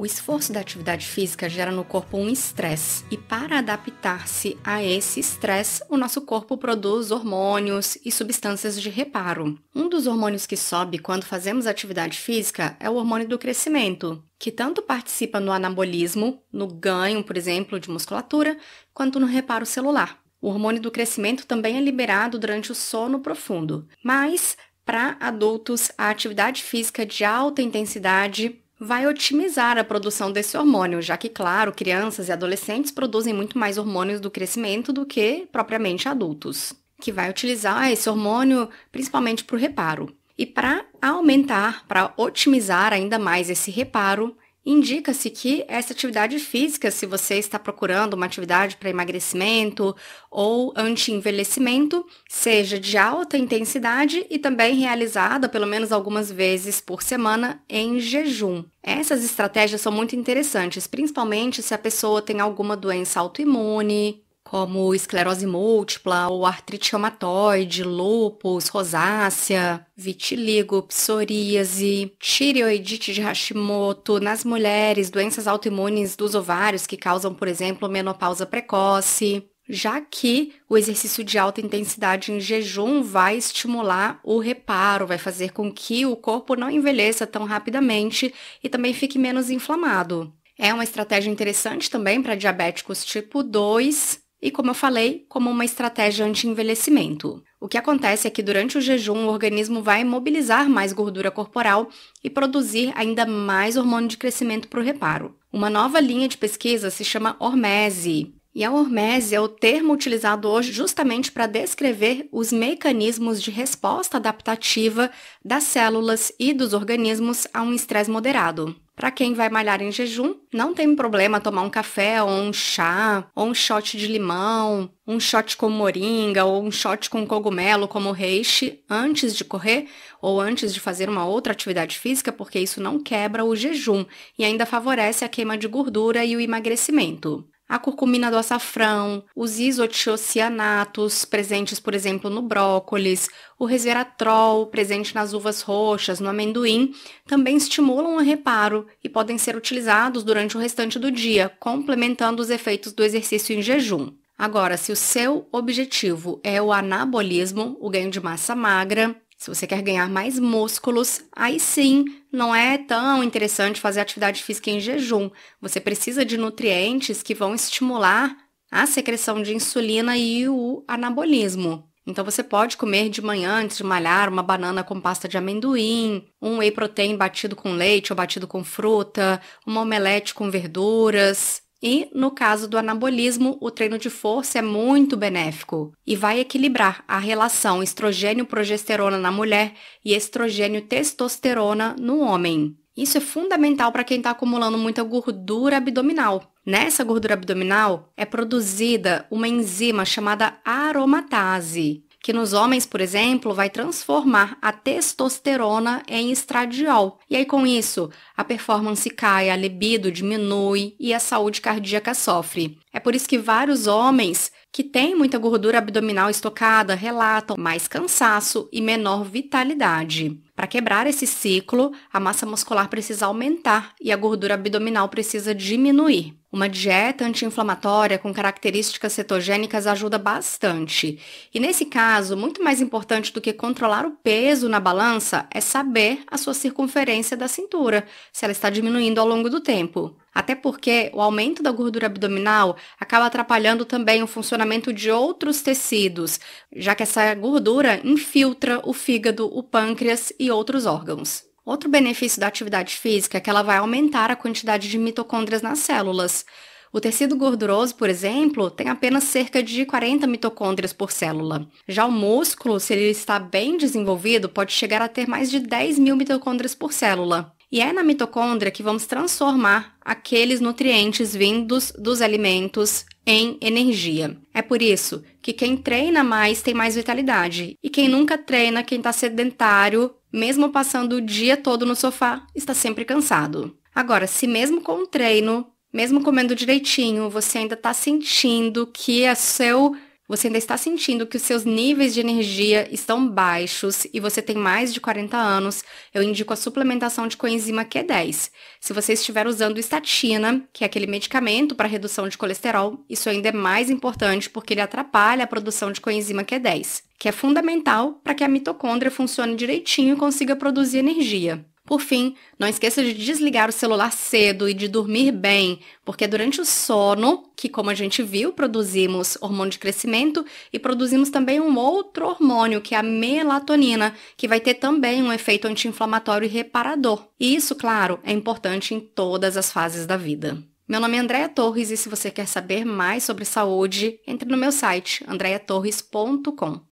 O esforço da atividade física gera no corpo um estresse e para adaptar-se a esse estresse, o nosso corpo produz hormônios e substâncias de reparo. Um dos hormônios que sobe quando fazemos atividade física é o hormônio do crescimento, que tanto participa no anabolismo, no ganho, por exemplo, de musculatura, quanto no reparo celular. O hormônio do crescimento também é liberado durante o sono profundo, mas para adultos, a atividade física de alta intensidade vai otimizar a produção desse hormônio, já que, claro, crianças e adolescentes produzem muito mais hormônios do crescimento do que propriamente adultos, que vai utilizar esse hormônio principalmente para o reparo. E para aumentar, para otimizar ainda mais esse reparo, Indica-se que essa atividade física, se você está procurando uma atividade para emagrecimento ou anti-envelhecimento, seja de alta intensidade e também realizada pelo menos algumas vezes por semana em jejum. Essas estratégias são muito interessantes, principalmente se a pessoa tem alguma doença autoimune, como esclerose múltipla, ou artrite reumatoide, lúpus, rosácea, vitiligo, psoríase, tireoidite de Hashimoto, nas mulheres, doenças autoimunes dos ovários que causam, por exemplo, menopausa precoce. Já que o exercício de alta intensidade em jejum vai estimular o reparo, vai fazer com que o corpo não envelheça tão rapidamente e também fique menos inflamado. É uma estratégia interessante também para diabéticos tipo 2, e, como eu falei, como uma estratégia anti-envelhecimento. O que acontece é que durante o jejum o organismo vai mobilizar mais gordura corporal e produzir ainda mais hormônio de crescimento para o reparo. Uma nova linha de pesquisa se chama hormese. E a hormese é o termo utilizado hoje justamente para descrever os mecanismos de resposta adaptativa das células e dos organismos a um estresse moderado. Para quem vai malhar em jejum, não tem problema tomar um café ou um chá, ou um shot de limão, um shot com moringa ou um shot com cogumelo como reishi antes de correr ou antes de fazer uma outra atividade física, porque isso não quebra o jejum e ainda favorece a queima de gordura e o emagrecimento a curcumina do açafrão, os isotiocianatos, presentes, por exemplo, no brócolis, o resveratrol, presente nas uvas roxas, no amendoim, também estimulam o reparo e podem ser utilizados durante o restante do dia, complementando os efeitos do exercício em jejum. Agora, se o seu objetivo é o anabolismo, o ganho de massa magra, se você quer ganhar mais músculos, aí sim não é tão interessante fazer atividade física em jejum. Você precisa de nutrientes que vão estimular a secreção de insulina e o anabolismo. Então você pode comer de manhã antes de malhar uma banana com pasta de amendoim, um whey protein batido com leite ou batido com fruta, uma omelete com verduras, e, no caso do anabolismo, o treino de força é muito benéfico e vai equilibrar a relação estrogênio-progesterona na mulher e estrogênio-testosterona no homem. Isso é fundamental para quem está acumulando muita gordura abdominal. Nessa gordura abdominal é produzida uma enzima chamada aromatase, que nos homens, por exemplo, vai transformar a testosterona em estradiol. E aí, com isso, a performance cai, a libido diminui e a saúde cardíaca sofre. É por isso que vários homens que têm muita gordura abdominal estocada relatam mais cansaço e menor vitalidade. Para quebrar esse ciclo, a massa muscular precisa aumentar e a gordura abdominal precisa diminuir. Uma dieta anti-inflamatória com características cetogênicas ajuda bastante. E nesse caso, muito mais importante do que controlar o peso na balança é saber a sua circunferência da cintura, se ela está diminuindo ao longo do tempo. Até porque o aumento da gordura abdominal acaba atrapalhando também o funcionamento de outros tecidos, já que essa gordura infiltra o fígado, o pâncreas e outros órgãos. Outro benefício da atividade física é que ela vai aumentar a quantidade de mitocôndrias nas células. O tecido gorduroso, por exemplo, tem apenas cerca de 40 mitocôndrias por célula. Já o músculo, se ele está bem desenvolvido, pode chegar a ter mais de 10 mil mitocôndrias por célula. E é na mitocôndria que vamos transformar aqueles nutrientes vindos dos alimentos em energia. É por isso que quem treina mais tem mais vitalidade. E quem nunca treina, quem está sedentário, mesmo passando o dia todo no sofá, está sempre cansado. Agora, se mesmo com o treino, mesmo comendo direitinho, você ainda está sentindo que a é seu você ainda está sentindo que os seus níveis de energia estão baixos e você tem mais de 40 anos, eu indico a suplementação de coenzima Q10. Se você estiver usando estatina, que é aquele medicamento para redução de colesterol, isso ainda é mais importante porque ele atrapalha a produção de coenzima Q10, que é fundamental para que a mitocôndria funcione direitinho e consiga produzir energia. Por fim, não esqueça de desligar o celular cedo e de dormir bem, porque é durante o sono, que como a gente viu, produzimos hormônio de crescimento e produzimos também um outro hormônio, que é a melatonina, que vai ter também um efeito anti-inflamatório e reparador. E isso, claro, é importante em todas as fases da vida. Meu nome é Andréa Torres e se você quer saber mais sobre saúde, entre no meu site andreatorres.com.